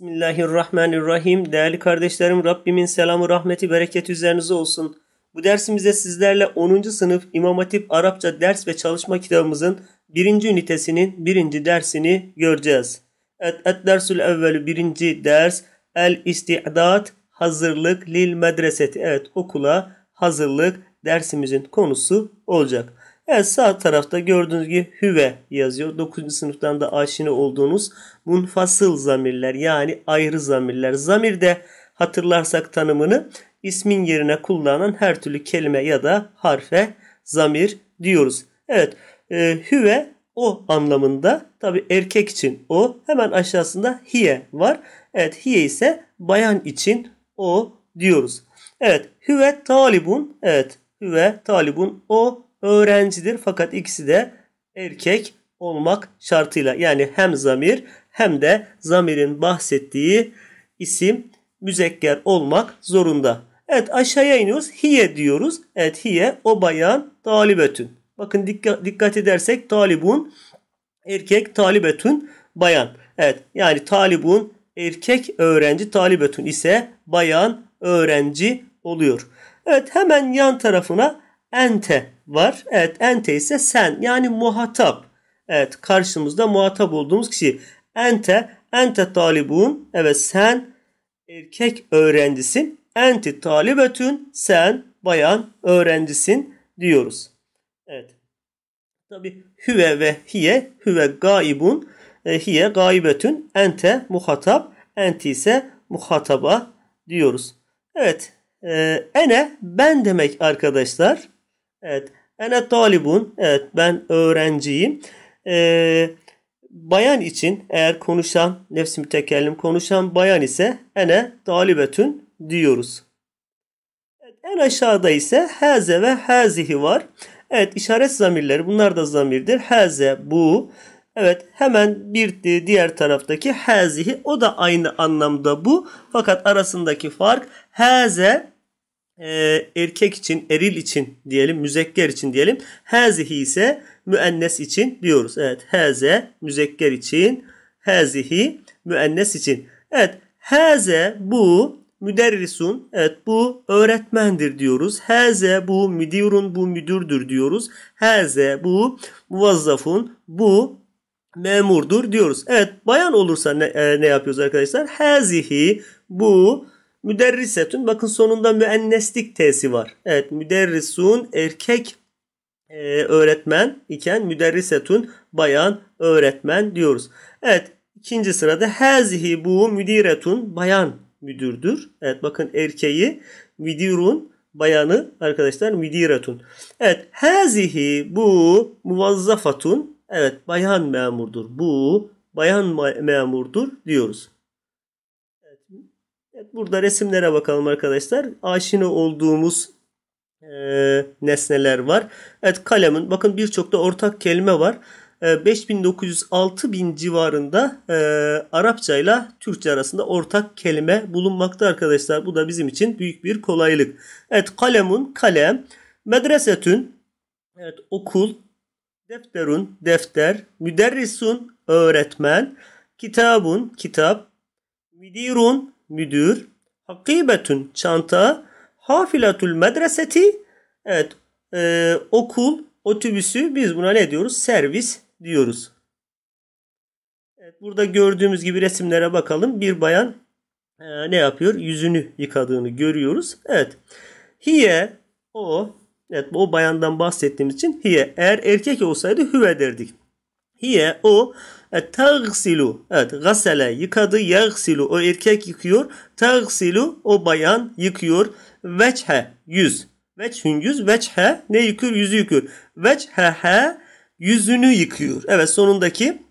Bismillahirrahmanirrahim. Değerli kardeşlerim Rabbimin selamı, rahmeti, bereketi üzerinize olsun. Bu dersimizde sizlerle 10. sınıf İmam Hatip Arapça ders ve çalışma kitabımızın 1. ünitesinin 1. dersini göreceğiz. Et, et dersül evvelü 1. ders El istidat hazırlık lil medreseti. Evet okula hazırlık dersimizin konusu olacak. Evet sağ tarafta gördüğünüz gibi hüve yazıyor. 9. sınıftan da aşina olduğunuz munfasıl zamirler yani ayrı zamirler. Zamir de hatırlarsak tanımını ismin yerine kullanılan her türlü kelime ya da harfe zamir diyoruz. Evet e, hüve o anlamında tabi erkek için o hemen aşağısında hiye var. Evet hiye ise bayan için o diyoruz. Evet hüve talibun evet hüve talibun o öğrencidir. Fakat ikisi de erkek olmak şartıyla yani hem zamir hem de zamirin bahsettiği isim müzekker olmak zorunda. Evet aşağıya iniyoruz. Hiye diyoruz. Evet hiye o bayan talibetün. Bakın dikkat, dikkat edersek talibun erkek talibetün bayan. Evet yani talibun erkek öğrenci talibetün ise bayan öğrenci oluyor. Evet hemen yan tarafına ente var. Evet ente ise sen yani muhatap. Evet karşımızda muhatap olduğumuz kişi. Ente, ente talibun. Evet sen erkek öğrencisin. Enti talibetün. Sen bayan öğrencisin diyoruz. Evet. Tabi hüve ve hiye, hüve gaibun, e, hiye gaibetün, ente muhatap, enti ise muhataba diyoruz. Evet, e, ene ben demek arkadaşlar. Evet, Ene talibun. Evet ben öğrenciyim. Ee, bayan için eğer konuşan nefsi mütekellim konuşan bayan ise ene talibetün diyoruz. Evet, en aşağıda ise haze ve hazihi var. Evet işaret zamirleri bunlar da zamirdir. Haze bu. Evet hemen bir diğer taraftaki hazihi o da aynı anlamda bu. Fakat arasındaki fark haze e, erkek için, eril için diyelim, müzekker için diyelim. Hazihi ise müennes için diyoruz. Evet, haze müzekker için, hazihi müennes için. Evet, haze bu müderrisun, evet bu öğretmendir diyoruz. Haze bu müdirun, bu müdürdür diyoruz. Haze bu muvazzafun, bu memurdur diyoruz. Evet, bayan olursa ne, e, ne yapıyoruz arkadaşlar? Hazihi bu Müderrisetün bakın sonunda müenneslik tesi var. Evet müderrisun erkek e, öğretmen iken müderrisetün bayan öğretmen diyoruz. Evet ikinci sırada hazihi bu müdiretun bayan müdürdür. Evet bakın erkeği müdirun bayanı arkadaşlar müdiretun. Evet hazihi bu muvazzafatun evet bayan memurdur. Bu bayan memurdur diyoruz. Evet, burada resimlere bakalım arkadaşlar. Aşina olduğumuz e, nesneler var. Evet kalemin bakın birçok da ortak kelime var. 5900-6000 e, civarında e, Arapça ile Türkçe arasında ortak kelime bulunmakta arkadaşlar. Bu da bizim için büyük bir kolaylık. Evet kalemun kalem, medresetün evet, okul, defterun defter, müderrisun öğretmen, kitabun kitap, müdirun müdür, hakibetün çanta, hafilatul medreseti evet e, okul otobüsü biz buna ne diyoruz? Servis diyoruz. Evet, burada gördüğümüz gibi resimlere bakalım. Bir bayan e, ne yapıyor? Yüzünü yıkadığını görüyoruz. Evet. Hiye o evet o bayandan bahsettiğimiz için hiye eğer erkek olsaydı hüve derdik. Hiye o e, tagsilu. Evet gasele yıkadı yagsilu. O erkek yıkıyor. Tagsilu o bayan yıkıyor. Veçhe yüz. Veçhün yüz. Veçhe ne yıkıyor? Yüzü yıkıyor. he yüzünü yıkıyor. Evet sonundaki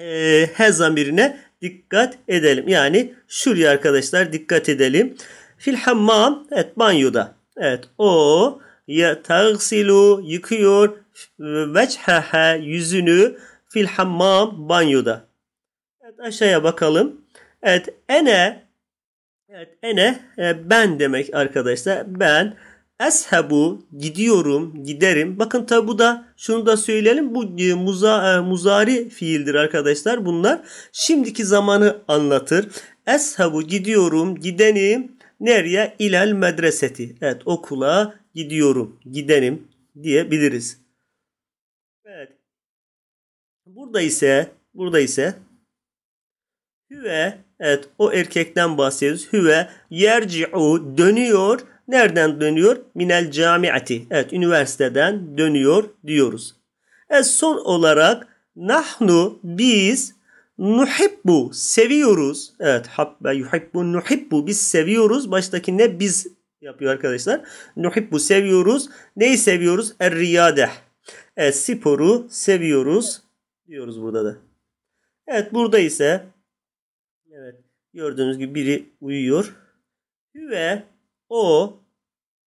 e, he zamirine dikkat edelim. Yani şuraya arkadaşlar dikkat edelim. Fil hammam evet banyoda. Evet o ya tagsilu yıkıyor he yüzünü Fil hammam banyoda. Evet aşağıya bakalım. Evet ene Evet ene e, ben demek arkadaşlar. Ben eshebu gidiyorum, giderim. Bakın tabi bu da şunu da söyleyelim. Bu e, muza, e, muzari fiildir arkadaşlar. Bunlar şimdiki zamanı anlatır. Eshebu gidiyorum, gidenim. Nereye? İlel medreseti. Evet okula gidiyorum, gidenim diyebiliriz. Burada ise burada ise hüve evet o erkekten bahsediyoruz. Hüve yerci'u dönüyor. Nereden dönüyor? Minel camiati. Evet üniversiteden dönüyor diyoruz. Evet son olarak nahnu biz nuhibbu seviyoruz. Evet habbe yuhibbu nuhibbu biz seviyoruz. Baştaki ne biz yapıyor arkadaşlar. Nuhibbu seviyoruz. Neyi seviyoruz? Er riyade. E, sporu seviyoruz diyoruz burada da. Evet burada ise evet gördüğünüz gibi biri uyuyor. Hüve o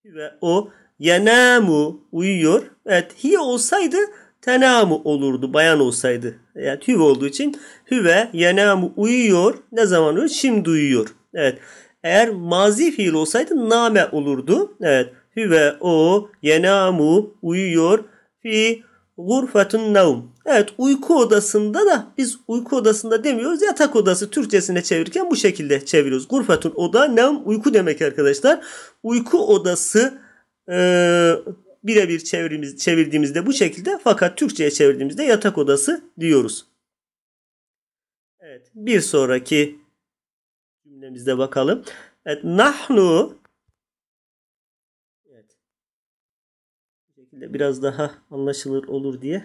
hüve o yenamu uyuyor. Evet hi olsaydı tenamu olurdu bayan olsaydı. Evet hüve olduğu için hüve yenamu uyuyor. Ne zaman uyuyor? Şimdi uyuyor. Evet. Eğer mazi fiil olsaydı name olurdu. Evet. Hüve o yenamu uyuyor. Fi Gurfetun nevm. Evet uyku odasında da biz uyku odasında demiyoruz. Yatak odası Türkçesine çevirirken bu şekilde çeviriyoruz. Gurfetun oda nevm uyku demek arkadaşlar. Uyku odası e, birebir çevirimiz, çevirdiğimizde bu şekilde fakat Türkçe'ye çevirdiğimizde yatak odası diyoruz. Evet bir sonraki cümlemizde bakalım. Evet, nahnu biraz daha anlaşılır olur diye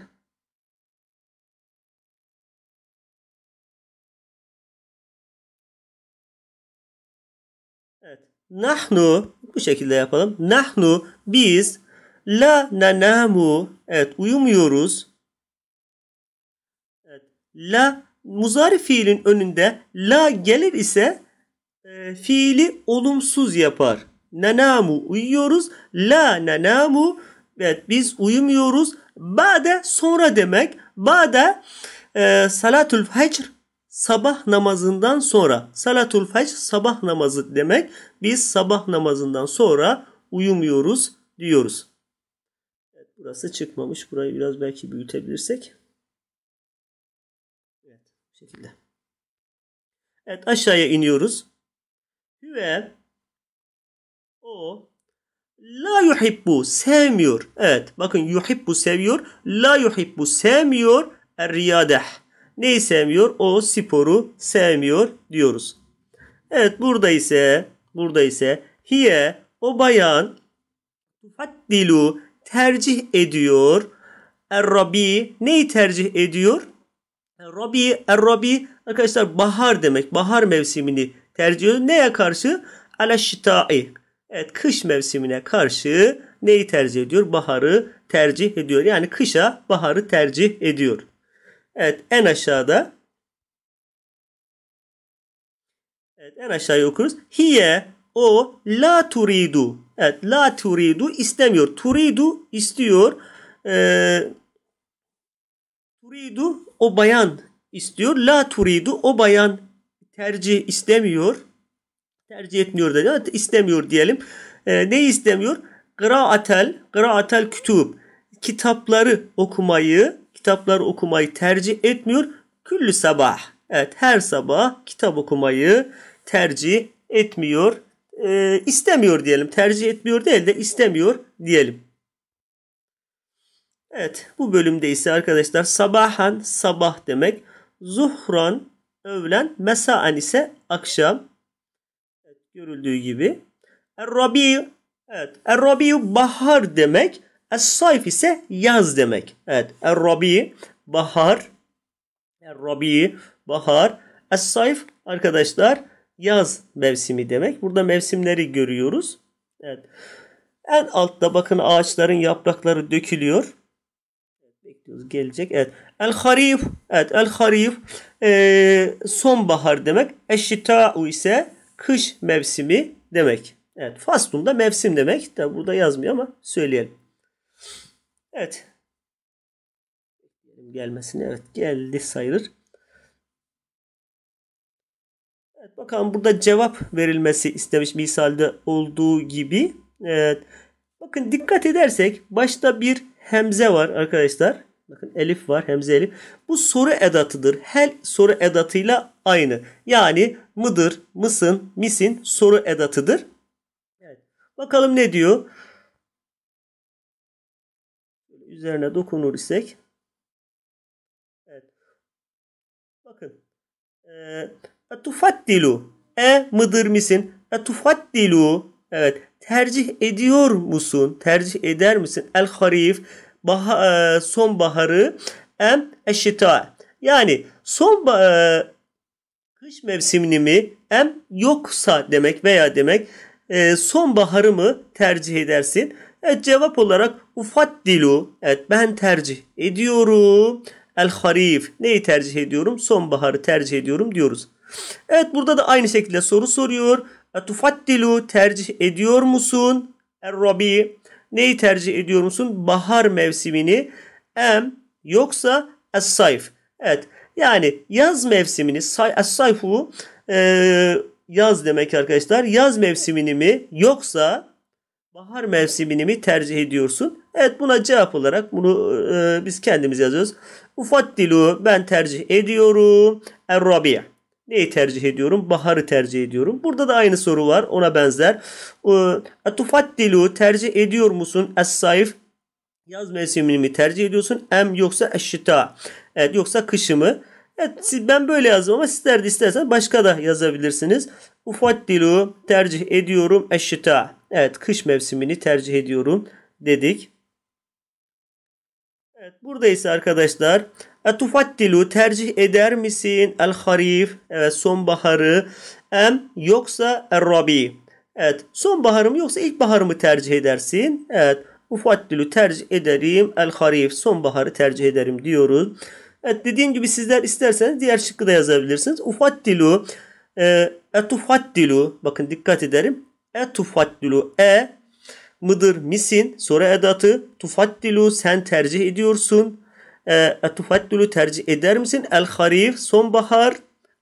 Evet. Nahnu bu şekilde yapalım. Nahnu biz la nanamu evet uyumuyoruz. Evet, la muzari fiilin önünde la gelir ise e, fiili olumsuz yapar. Nanamu uyuyoruz. La nanamu Evet biz uyumuyoruz. Bade sonra demek. Bade e, salatül fecr sabah namazından sonra. Salatul fecr sabah namazı demek. Biz sabah namazından sonra uyumuyoruz diyoruz. Evet, burası çıkmamış. Burayı biraz belki büyütebilirsek. Evet bu şekilde. Evet aşağıya iniyoruz. Hüve o La yuhibbu sevmiyor. Evet bakın yuhibbu seviyor. La yuhibbu sevmiyor. Er riyadeh. Neyi sevmiyor? O sporu sevmiyor diyoruz. Evet burada ise burada ise hiye o bayan tufaddilu tercih ediyor. Er-Rabi neyi tercih ediyor? Rabi, er arkadaşlar bahar demek. Bahar mevsimini tercih ediyor. Neye karşı? Ala Evet kış mevsimine karşı neyi tercih ediyor? Baharı tercih ediyor. Yani kışa baharı tercih ediyor. Evet en aşağıda Evet en aşağıya okuruz. Hiye o la turidu. Evet la turidu istemiyor. Turidu istiyor. Ee, turidu o bayan istiyor. La turidu o bayan tercih istemiyor tercih etmiyor dedi. İstemiyor diyelim. E, neyi istemiyor? Kıraatel, kıraatel kütüb. Kitapları okumayı, kitapları okumayı tercih etmiyor. Küllü sabah. Evet her sabah kitap okumayı tercih etmiyor. E, istemiyor diyelim. Tercih etmiyor değil de istemiyor diyelim. Evet bu bölümde ise arkadaşlar sabahan sabah demek. Zuhran öğlen, mesaen ise akşam görüldüğü gibi. Errabi evet. Errabi bahar demek. Es-sayf ise yaz demek. Evet. Errabi bahar. Errabi bahar. Es-sayf arkadaşlar yaz mevsimi demek. Burada mevsimleri görüyoruz. Evet. En altta bakın ağaçların yaprakları dökülüyor. Bekliyoruz gelecek. Evet. El harif. Evet el harif. Ee, sonbahar demek. Eşita'u ise kış mevsimi demek. Evet faslun da mevsim demek. Tabi burada yazmıyor ama söyleyelim. Evet. Gelmesini evet geldi sayılır. Evet bakalım burada cevap verilmesi istemiş misalde olduğu gibi. Evet. Bakın dikkat edersek başta bir hemze var arkadaşlar. Bakın elif var, hemze elif. Bu soru edatıdır. Hel soru edatıyla aynı. Yani mıdır, mısın, misin soru edatıdır. Evet. Bakalım ne diyor? Üzerine dokunur isek. Evet. Bakın. Ee, etufaddilu. E mıdır misin? Etufaddilu. Evet. Tercih ediyor musun? Tercih eder misin? El harif baha, e, sonbaharı em eşita. Yani son e, kış mevsimini mi em yoksa demek veya demek e, sonbaharı mı tercih edersin? Evet cevap olarak ufaddilu. Evet ben tercih ediyorum. El harif. Neyi tercih ediyorum? Sonbaharı tercih ediyorum diyoruz. Evet burada da aynı şekilde soru soruyor. Etufaddilu tercih ediyor musun? Er rabi neyi tercih ediyor musun? Bahar mevsimini em yoksa es-sayf. Evet yani yaz mevsimini es-sayfu e, yaz demek arkadaşlar. Yaz mevsimini mi yoksa bahar mevsimini mi tercih ediyorsun? Evet buna cevap olarak bunu e, biz kendimiz yazıyoruz. Ufaddilu ben tercih ediyorum. Er-rabi' Neyi tercih ediyorum? Baharı tercih ediyorum. Burada da aynı soru var. Ona benzer. Atufaddilu ee, tercih ediyor musun? Es-sayf yaz mevsimini mi tercih ediyorsun? Em yoksa eşita. Evet yoksa kışımı. Evet ben böyle yazdım ama sizler de istersen başka da yazabilirsiniz. Ufaddilu tercih ediyorum eşita. Evet kış mevsimini tercih ediyorum dedik. Evet burada ise arkadaşlar Etufattilu tercih eder misin el harif evet sonbaharı em yoksa el rabi evet sonbaharı mı yoksa ilkbaharı mı tercih edersin evet ufattilu tercih ederim el harif sonbaharı tercih ederim diyoruz. Evet dediğim gibi sizler isterseniz diğer şıkkı da yazabilirsiniz. Ufattilu e, etufattilu bakın dikkat ederim etufattilu e mıdır misin soru edatı tufattilu sen tercih ediyorsun ee, Etufeddülü tercih eder misin? El harif sonbahar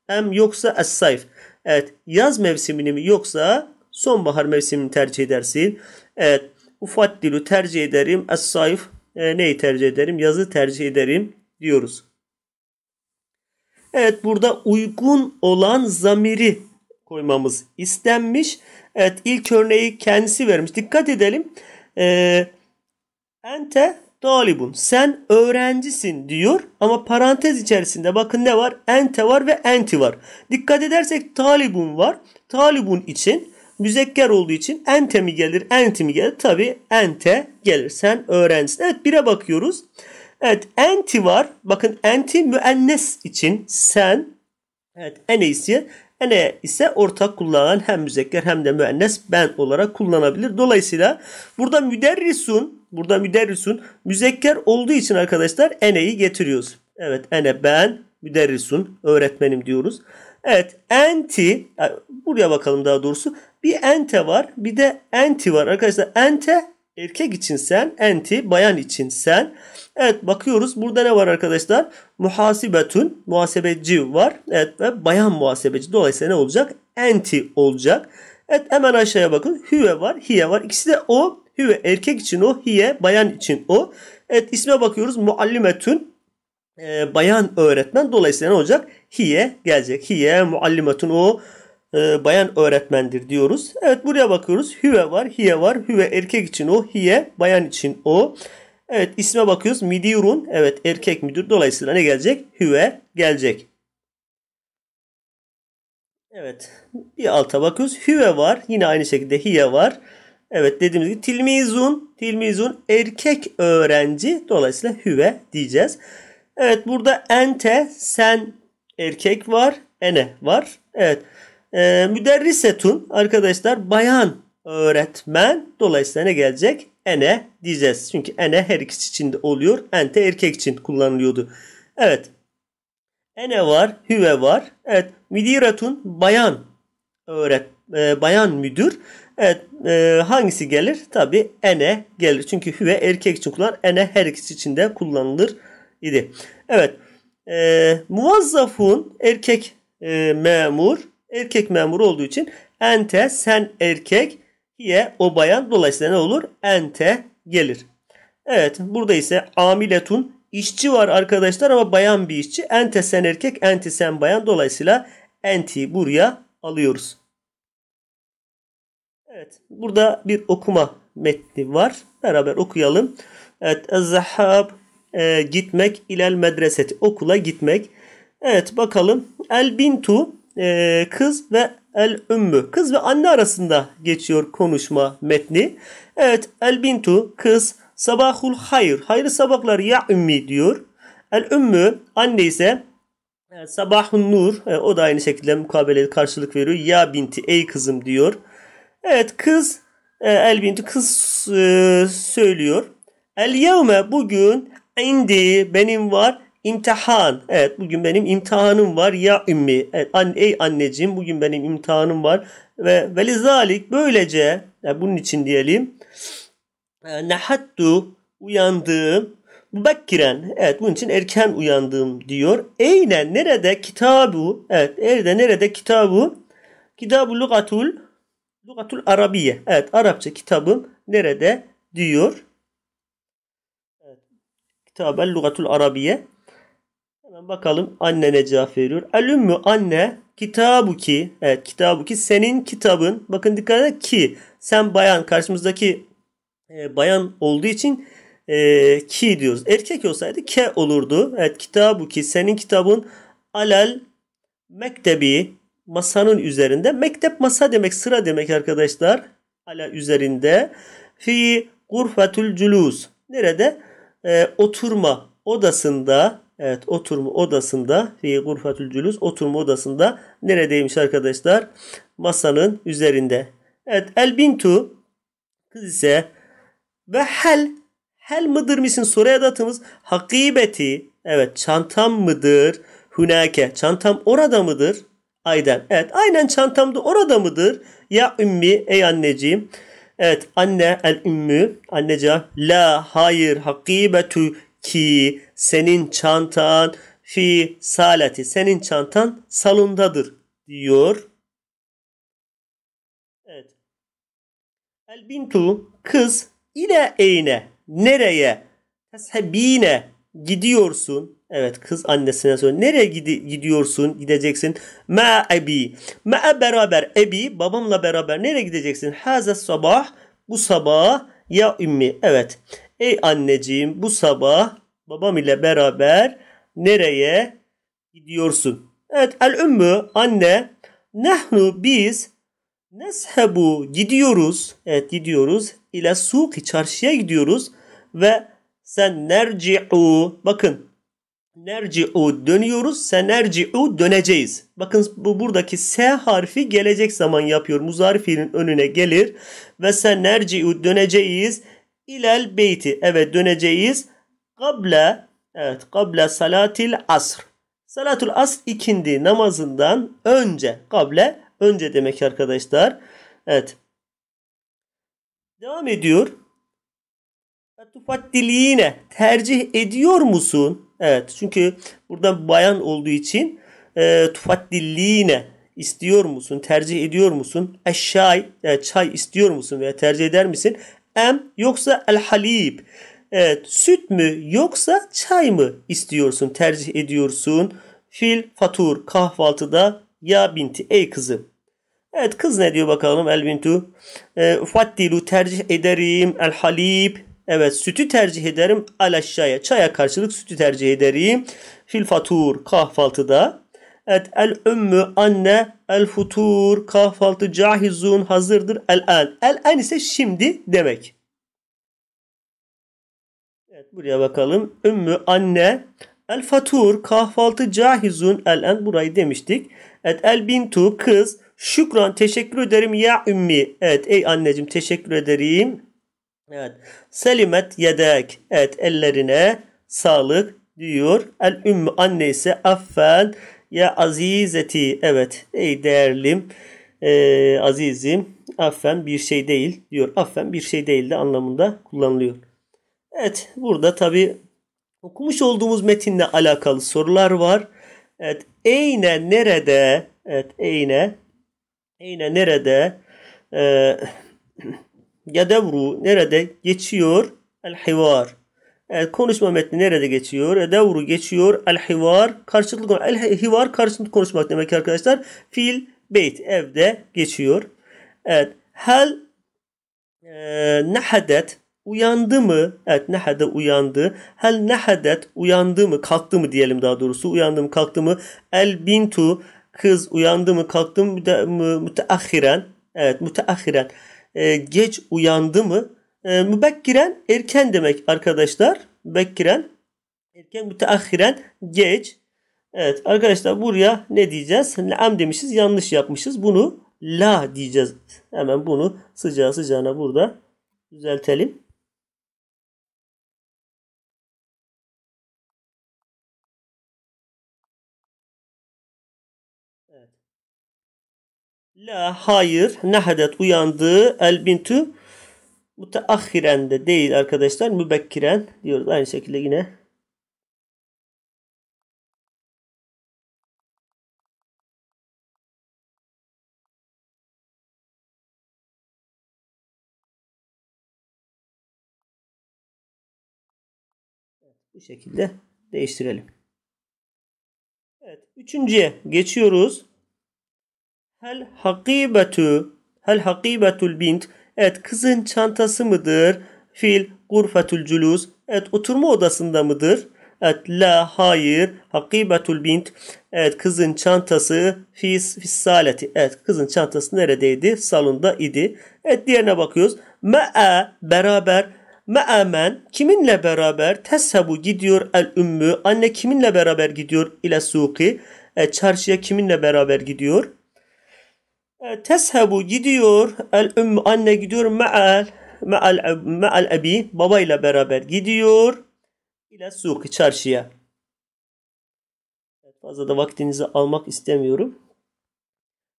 em yoksa es sayf. Evet yaz mevsimini mi yoksa sonbahar mevsimini tercih edersin. Evet ufaddilü tercih ederim. Es sayf e, neyi tercih ederim? Yazı tercih ederim diyoruz. Evet burada uygun olan zamiri koymamız istenmiş. Evet ilk örneği kendisi vermiş. Dikkat edelim. Ee, ente Talibun sen öğrencisin diyor ama parantez içerisinde bakın ne var? Ente var ve enti var. Dikkat edersek talibun var. Talibun için müzekker olduğu için ente mi gelir enti mi gelir? Tabi ente gelir. Sen öğrencisin. Evet bire bakıyoruz. Evet enti var. Bakın enti müennes için sen Evet en iyisi, ene ise ortak kullanan hem müzekker hem de müennes ben olarak kullanabilir. Dolayısıyla burada müderrisun burada müderrisun müzekker olduğu için arkadaşlar eneyi getiriyoruz. Evet ene ben müderrisun öğretmenim diyoruz. Evet enti buraya bakalım daha doğrusu bir ente var bir de enti var arkadaşlar ente Erkek için sen, enti bayan için sen. Evet bakıyoruz burada ne var arkadaşlar? Muhasibetun muhasebeci var. Evet ve bayan muhasebeci. Dolayısıyla ne olacak? Enti olacak. Evet hemen aşağıya bakın. Hüve var, hiye var. İkisi de o. Hüve erkek için o, hiye bayan için o. Evet isme bakıyoruz. Muallimetun e, bayan öğretmen. Dolayısıyla ne olacak? Hiye gelecek. Hiye muallimetun o e, bayan öğretmendir diyoruz. Evet buraya bakıyoruz. Hüve var, hiye var. Hüve erkek için o, hiye bayan için o. Evet isme bakıyoruz. Midirun. Evet erkek müdür. Dolayısıyla ne gelecek? Hüve gelecek. Evet bir alta bakıyoruz. Hüve var. Yine aynı şekilde hiye var. Evet dediğimiz gibi tilmizun. Tilmizun erkek öğrenci. Dolayısıyla hüve diyeceğiz. Evet burada ente sen erkek var. Ene var. Evet. E, ee, müderrisetun arkadaşlar bayan öğretmen. Dolayısıyla ne gelecek? Ene diyeceğiz. Çünkü ene her ikisi için de oluyor. Ente erkek için kullanılıyordu. Evet. Ene var, hüve var. Evet. Müdiretun bayan öğret e, bayan müdür. Evet, e, hangisi gelir? tabii ene gelir. Çünkü hüve erkek için kullanılır. Ene her ikisi için de kullanılır idi. Evet. E, muvazzafun erkek e, memur erkek memur olduğu için ente sen erkek hiye o bayan dolayısıyla ne olur? Ente gelir. Evet burada ise amiletun işçi var arkadaşlar ama bayan bir işçi. Ente sen erkek enti sen bayan dolayısıyla enti buraya alıyoruz. Evet burada bir okuma metni var. Beraber okuyalım. Evet zahab e, gitmek ilel medreseti okula gitmek. Evet bakalım. El bintu e, kız ve el ümmü kız ve anne arasında geçiyor konuşma metni. Evet el bintu kız sabahul hayır hayırlı sabahlar ya ümmi diyor. El ümmü anne ise e, sabahun nur e, o da aynı şekilde mukabele karşılık veriyor. Ya binti ey kızım diyor. Evet kız el bintu kız söylüyor. El yevme bugün indi benim var İmtihan. Evet bugün benim imtihanım var ya ümmi. Evet, an, ey anneciğim bugün benim imtihanım var. Ve velizalik böylece yani e, bunun için diyelim. E, nehattu uyandığım Mubekkiren. Evet bunun için erken uyandığım diyor. Eyne nerede kitabu, Evet nerede nerede kitabu? Kitabu lugatul lugatul arabiye. Evet Arapça kitabım nerede diyor. Evet. Kitabel lugatul arabiye. Hemen bakalım anne ne cevap veriyor. El ümmü anne Kitabı ki. Evet kitabı ki senin kitabın. Bakın dikkat edin ki. Sen bayan karşımızdaki e, bayan olduğu için e, ki diyoruz. Erkek olsaydı ke olurdu. Evet kitabı ki senin kitabın alal mektebi masanın üzerinde. Mektep masa demek sıra demek arkadaşlar. Ala üzerinde. Fi gurfetül culus. Nerede? E, oturma odasında Evet oturma odasında fi gurfetül cülüs oturma odasında neredeymiş arkadaşlar? Masanın üzerinde. Evet el bintu kız ise ve hel hel mıdır misin soru edatımız hakibeti evet çantam mıdır? Hunake çantam orada mıdır? Aydan. Evet aynen çantamda orada mıdır? Ya ümmi ey anneciğim. Evet anne el ümmü anneciğim la hayır hakibetü ki senin çantan fi salati senin çantan salondadır diyor. Evet. El bintu kız ile eyne nereye teshebine gidiyorsun. Evet kız annesine söylüyor. Nereye gidi gidiyorsun? Gideceksin. Ma ebi. Ma beraber. Ebi babamla beraber nereye gideceksin? Haza sabah. Bu sabah ya ümmi. Evet. Ey anneciğim bu sabah babam ile beraber nereye gidiyorsun? Evet el ümmü anne nehnu biz neshebu gidiyoruz. Evet gidiyoruz. İle suki çarşıya gidiyoruz ve sen nerci'u bakın nerci'u dönüyoruz sen nerci'u döneceğiz. Bakın bu buradaki s harfi gelecek zaman yapıyor. Muzari önüne gelir ve sen nerci'u döneceğiz ilel beyti. Evet döneceğiz. Kable evet kable salatil asr. Salatul asr ikindi namazından önce. Kable önce demek arkadaşlar. Evet. Devam ediyor. Tufaddiliyine tercih ediyor musun? Evet çünkü burada bayan olduğu için e, tufaddiliyine istiyor musun? Tercih ediyor musun? Eşşay, e, çay istiyor musun veya tercih eder misin? em yoksa el halib. Evet, süt mü yoksa çay mı istiyorsun, tercih ediyorsun? Fil fatur kahvaltıda ya binti ey kızım. Evet kız ne diyor bakalım el bintu. E, ee, Fattilu tercih ederim el halib. Evet sütü tercih ederim al aşağıya. Çaya karşılık sütü tercih ederim. Fil fatur kahvaltıda Evet el ümmü anne el futur kahvaltı cahizun hazırdır el an. El an ise şimdi demek. Evet buraya bakalım. Ümmü anne el fatur kahvaltı cahizun el an burayı demiştik. Evet el bintu kız şükran teşekkür ederim ya ümmi. Evet ey anneciğim teşekkür ederim. Evet. Selimet yedek. Evet ellerine sağlık diyor. El ümmü anne ise affen ya azizeti evet ey değerlim e, azizim affen bir şey değil diyor. Affen bir şey değil de anlamında kullanılıyor. Evet burada tabi okumuş olduğumuz metinle alakalı sorular var. Evet eyne nerede evet eyne eyne nerede e, yadevru nerede geçiyor el hivar Evet, konuşma metni nerede geçiyor? E, devru geçiyor. El hivar karşılıklı El hivar karşılıklı konuşmak demek arkadaşlar. Fil beyt evde geçiyor. Evet. Hel e, nahadet uyandı mı? Evet nehade uyandı. Hel nehadet uyandı mı? Kalktı mı diyelim daha doğrusu. Uyandı mı kalktı mı? El bintu kız uyandı mı kalktı mı müteahhiren. Evet müteahhiren. E, geç uyandı mı? E, mübekkiren erken demek arkadaşlar. Mübekkiren erken müteahhiren geç. Evet arkadaşlar buraya ne diyeceğiz? Am demişiz yanlış yapmışız. Bunu la diyeceğiz. Hemen bunu sıcağı sıcağına burada düzeltelim. La hayır nehadet uyandı elbintu. Müteahhiren de değil arkadaşlar. Mübekkiren diyoruz. Aynı şekilde yine bu şekilde değiştirelim. Evet, üçüncüye geçiyoruz. Hel hakibetu hel hakibetul bint Evet kızın çantası mıdır? Fil gurfetül culus. Evet oturma odasında mıdır? Evet la hayır. Hakibetul bint. Evet kızın çantası fis fissaleti. Evet kızın çantası neredeydi? Salonda idi. Evet diğerine bakıyoruz. Ma'a beraber. Maamen kiminle beraber teshebu gidiyor el ümmü. Anne kiminle beraber gidiyor ile suki. E, çarşıya kiminle beraber gidiyor? E, teshebu gidiyor. El ümmü anne gidiyor. Me'al me'al me'al abi babayla beraber gidiyor. İle suki çarşıya. Fazla da vaktinizi almak istemiyorum.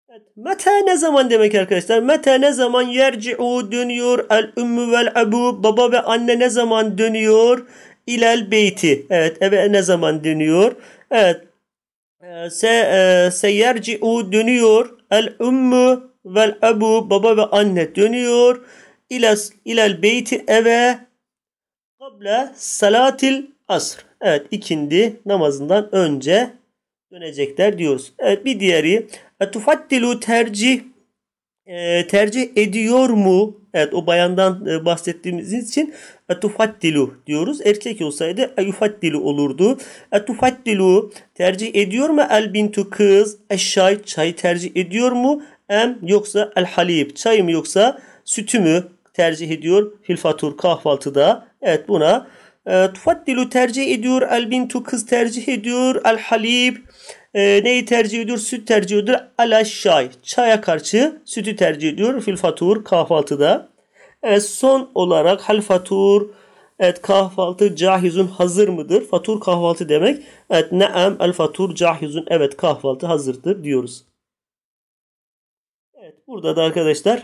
Evet. Meta ne zaman demek arkadaşlar? Meta ne zaman yerci'u dönüyor? El ümmü vel abu baba ve anne ne zaman dönüyor? İlel beyti. Evet eve ne zaman dönüyor? Evet. E, se, e, se seyerci'u dönüyor. El ümmü vel abu baba ve anne dönüyor. İlel, ilel beyti eve kable salatil asr. Evet ikindi namazından önce dönecekler diyoruz. Evet bir diğeri tufattilu tercih e, tercih ediyor mu? Evet o bayandan e, bahsettiğimiz için etufaddilu diyoruz. Erkek olsaydı eyufaddilu olurdu. Etufaddilu tercih ediyor mu el bintu kız? Eşşay çay tercih ediyor mu? Em yoksa el halib çay mı yoksa sütü mü tercih ediyor? Hilfatur kahvaltıda. Evet buna e, tercih ediyor. El bintu kız tercih ediyor. El halib e, neyi tercih ediyor? Süt tercih ediyor. Ala şay. Çaya karşı sütü tercih ediyor. Fil fatur kahvaltıda. Evet son olarak hal fatur. Evet kahvaltı cahizun hazır mıdır? Fatur kahvaltı demek. Evet ne'em el fatur cahizun. Evet kahvaltı hazırdır diyoruz. Evet burada da arkadaşlar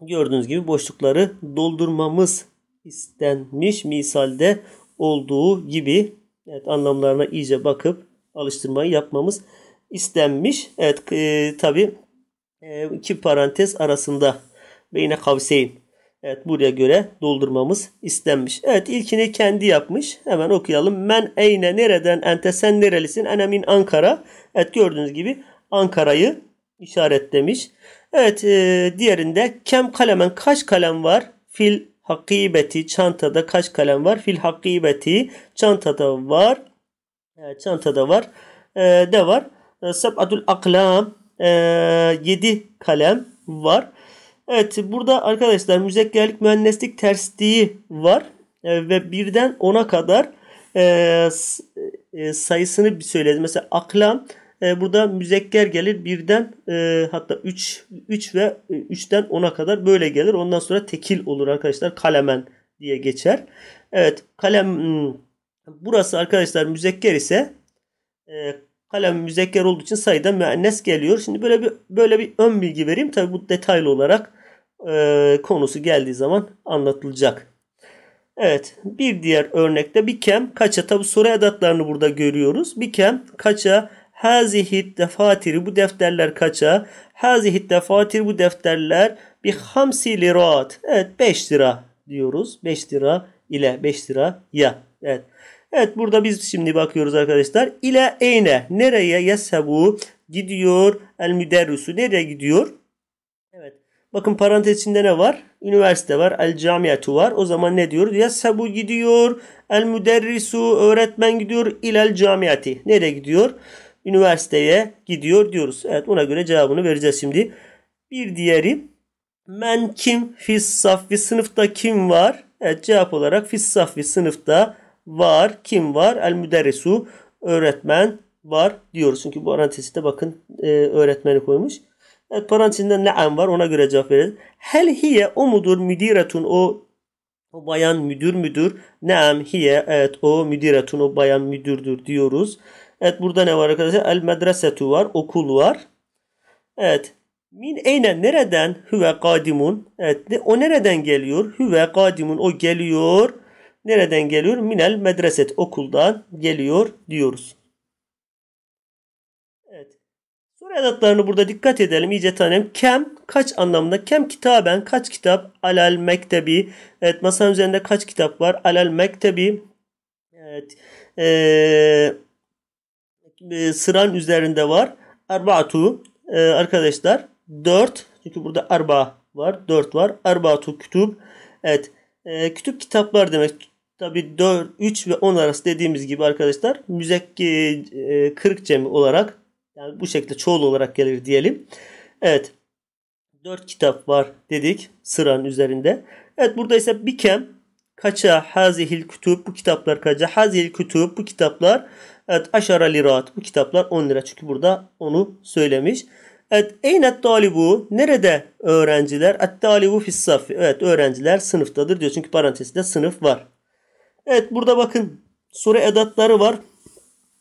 gördüğünüz gibi boşlukları doldurmamız istenmiş misalde olduğu gibi evet, anlamlarına iyice bakıp alıştırmayı yapmamız istenmiş. Evet e, tabi e, iki parantez arasında beyne kavseyin. Evet buraya göre doldurmamız istenmiş. Evet ilkini kendi yapmış. Hemen okuyalım. Men eyne nereden ente sen nerelisin? Ene Ankara. Evet gördüğünüz gibi Ankara'yı işaretlemiş. Evet e, diğerinde kem kalemen kaç kalem var? Fil hakibeti çantada kaç kalem var? Fil hakibeti çantada var. Evet çantada var. Ee, de var. Ee, Seb'atul aklam. Ee, 7 kalem var. Evet burada arkadaşlar müzekkerlik mühendislik tersliği var. Ee, ve birden ona kadar ee, e, sayısını bir söyledim. Mesela aklam e, burada müzekker gelir birden e, hatta 3 3 ve 3'ten e, 10'a kadar böyle gelir. Ondan sonra tekil olur arkadaşlar. Kalemen diye geçer. Evet kalem hmm, Burası arkadaşlar müzekker ise e, kalem müzekker olduğu için sayıda müennes geliyor. Şimdi böyle bir böyle bir ön bilgi vereyim. Tabi bu detaylı olarak e, konusu geldiği zaman anlatılacak. Evet bir diğer örnekte bir kem kaça tabi soru edatlarını burada görüyoruz. Bir kem kaça hazihi defatiri bu defterler kaça hazihi defatiri bu defterler bir hamsi lirat evet 5 lira diyoruz 5 lira ile 5 lira ya evet Evet burada biz şimdi bakıyoruz arkadaşlar. İle eyne nereye yesebu gidiyor el müderrisu nereye gidiyor? Evet bakın parantez içinde ne var? Üniversite var el camiatu var o zaman ne diyor? Yesebu gidiyor el müderrisu öğretmen gidiyor ile el camiati nereye gidiyor? Üniversiteye gidiyor diyoruz. Evet ona göre cevabını vereceğiz şimdi. Bir diğeri men kim fissafi sınıfta kim var? Evet cevap olarak fissafi saffi sınıfta var. Kim var? El müderrisu öğretmen var diyoruz. Çünkü bu parantezde bakın e, öğretmeni koymuş. Evet, parantezinde ne'em var ona göre cevap veririz. Hel hiye o mudur müdiretun o o bayan müdür müdür. Ne'em hiye evet o müdiretun o bayan müdürdür diyoruz. Evet burada ne var arkadaşlar? El medresetu var okul var. Evet Min eyne nereden? Hüve kadimun. Evet, o nereden geliyor? Hüve kadimun. O geliyor. Nereden geliyor? Minel medreset okuldan geliyor diyoruz. Evet. Soru edatlarını burada dikkat edelim. İyice tanem. Kem kaç anlamında? Kem kitaben kaç kitap? Alal mektebi. Evet masanın üzerinde kaç kitap var? Alal mektebi. Evet. Ee, e, sıran üzerinde var. Arbatu. Ee, arkadaşlar Dört. Çünkü burada arba var. Dört var. Arbatu kütüb. Evet. E, ee, kütüp kitaplar demek. Tabi 4, 3 ve 10 arası dediğimiz gibi arkadaşlar müzekki e, 40 e, cemi olarak yani bu şekilde çoğul olarak gelir diyelim. Evet. 4 kitap var dedik sıranın üzerinde. Evet burada ise bir kem kaça hazihil kütüb bu kitaplar kaça hazihil kütüb bu kitaplar evet aşara lirat bu kitaplar 10 lira çünkü burada onu söylemiş. Evet eynet talibu nerede öğrenciler? Et talibu fissafi. Evet öğrenciler sınıftadır diyor çünkü parantezde sınıf var. Evet burada bakın soru edatları var.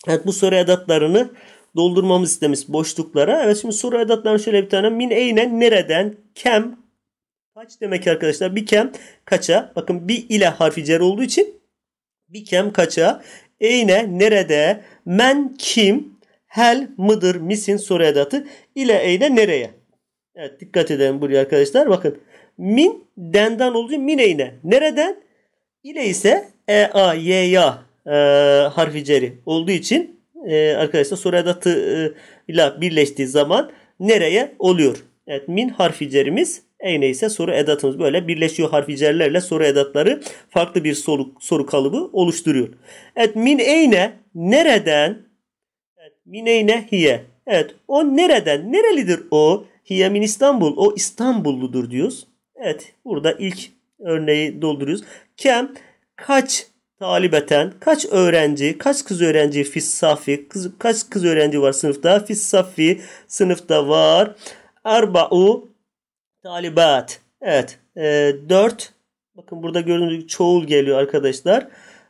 Evet bu soru edatlarını doldurmamız istemiş boşluklara. Evet şimdi soru edatlarını şöyle bir tane. Min eynen nereden? Kem kaç demek arkadaşlar? Bir kem kaça? Bakın bir ile harfi cer olduğu için bir kem kaça? Eyne nerede? Men kim? Hel mıdır? Misin soru edatı. ile eyne nereye? Evet dikkat edelim buraya arkadaşlar. Bakın min denden olduğu min eyne. Nereden? İle ise e, a, y, A e, harfi ceri olduğu için e, arkadaşlar soru edatı e, ile birleştiği zaman nereye oluyor? Evet min harfi cerimiz e neyse soru edatımız böyle birleşiyor harfi cerlerle soru edatları farklı bir soru, soru kalıbı oluşturuyor. Evet min eyne nereden? Evet, min eyne hiye. Evet o nereden? Nerelidir o? Hiye min İstanbul. O İstanbulludur diyoruz. Evet burada ilk örneği dolduruyoruz. Kem kaç talibeten, kaç öğrenci, kaç kız öğrenci fissafi, kız, kaç kız öğrenci var sınıfta? Fissafi sınıfta var. Arba'u talibat. Evet. E, dört. Bakın burada gördüğünüz gibi çoğul geliyor arkadaşlar.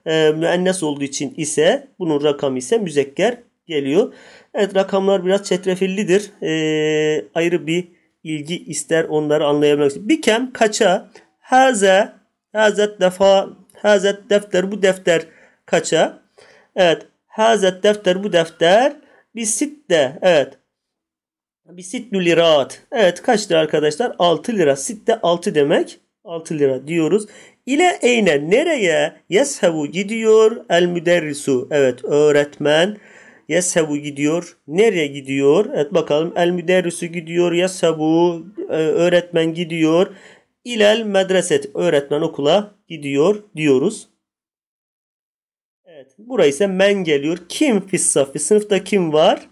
E, müennes olduğu için ise bunun rakamı ise müzekker geliyor. Evet rakamlar biraz çetrefillidir. E, ayrı bir ilgi ister onları anlayabilmek için. Bikem kaça? Haze Hazet defa Hazet defter bu defter kaça? Evet. Hazet defter bu defter bir sitte. Evet. Bir sitnü lirat. Evet Kaçtır arkadaşlar? 6 lira. Sitte 6 demek. 6 lira diyoruz. İle eyne nereye yeshevu gidiyor el müderrisu. Evet öğretmen yeshevu gidiyor. Nereye gidiyor? Evet bakalım el müderrisu gidiyor. Yeshevu e, öğretmen gidiyor. İlel medreset öğretmen okula gidiyor diyoruz. Evet. Buraya ise men geliyor. Kim fissafi? Sınıfta kim var?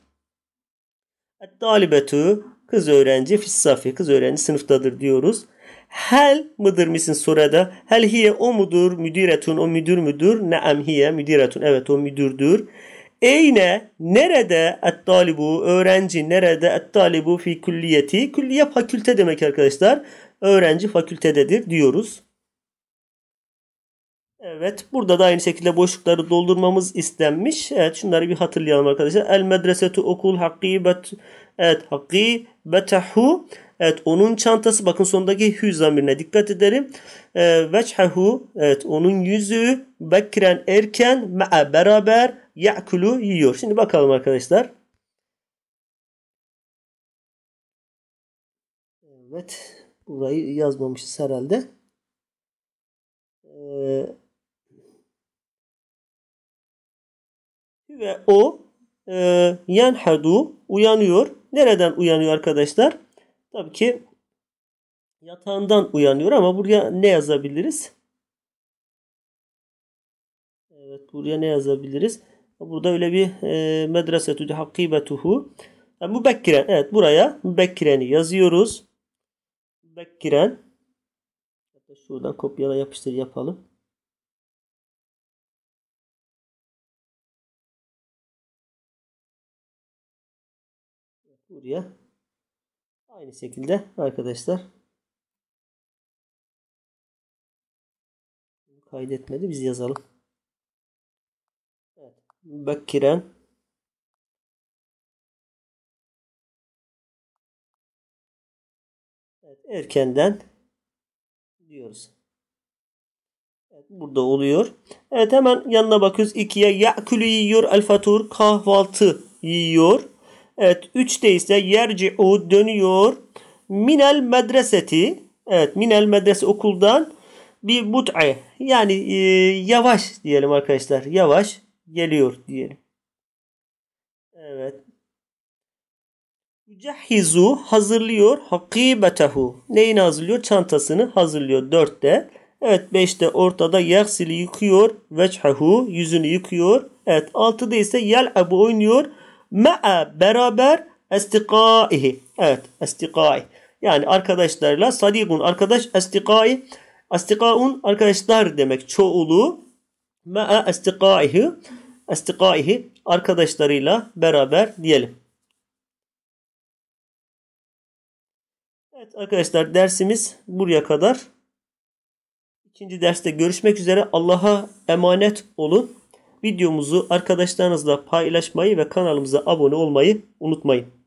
Dalibetü kız öğrenci fissafi kız öğrenci sınıftadır diyoruz. Hel mıdır misin sorada? Hel hiye o mudur? Müdiretun o müdür müdür? Neem hiye müdiretun. Evet o müdürdür. Eyne nerede et talibu öğrenci nerede et talibu fi külliyeti külliye fakülte demek arkadaşlar öğrenci fakültededir diyoruz. Evet burada da aynı şekilde boşlukları doldurmamız istenmiş. Evet şunları bir hatırlayalım arkadaşlar. El medresetu okul hakibet evet hakibetehu evet onun çantası bakın sondaki hü zamirine dikkat edelim. E, evet onun yüzü bekren erken me'e beraber ya'kulu yiyor. Şimdi bakalım arkadaşlar. Evet burayı yazmamışız herhalde. Ee, ve o e, yenhadu uyanıyor. Nereden uyanıyor arkadaşlar? Tabii ki yatağından uyanıyor ama buraya ne yazabiliriz? Evet buraya ne yazabiliriz? Burada öyle bir e, medresetü hakibetuhu. Yani e, mübekkiren. Evet buraya mübekkireni yazıyoruz da giren hatta şuradan kopyala yapıştır yapalım. Buraya aynı şekilde arkadaşlar kaydetmedi biz yazalım. Evet. Bakiren erkenden diyoruz. Evet, burada oluyor. Evet hemen yanına bakıyoruz. 2'ye ya'külü yiyor el fatur kahvaltı yiyor. Evet 3'te ise yerci'u dönüyor. Minel medreseti evet minel medrese okuldan bir but'e yani e, yavaş diyelim arkadaşlar. Yavaş geliyor diyelim. Evet Yücehizu hazırlıyor hakibetehu. Neyini hazırlıyor? Çantasını hazırlıyor. Dörtte. Evet beşte ortada yaksili yıkıyor. Vechehu yüzünü yıkıyor. Evet altıda ise yel'abu oynuyor. Me'e beraber estikaihi. Evet estikai. Yani arkadaşlarla sadikun arkadaş estikai. Estikaun arkadaşlar demek çoğulu. Me'e estikaihi. Estikaihi arkadaşlarıyla beraber diyelim. arkadaşlar dersimiz buraya kadar. İkinci derste görüşmek üzere. Allah'a emanet olun. Videomuzu arkadaşlarınızla paylaşmayı ve kanalımıza abone olmayı unutmayın.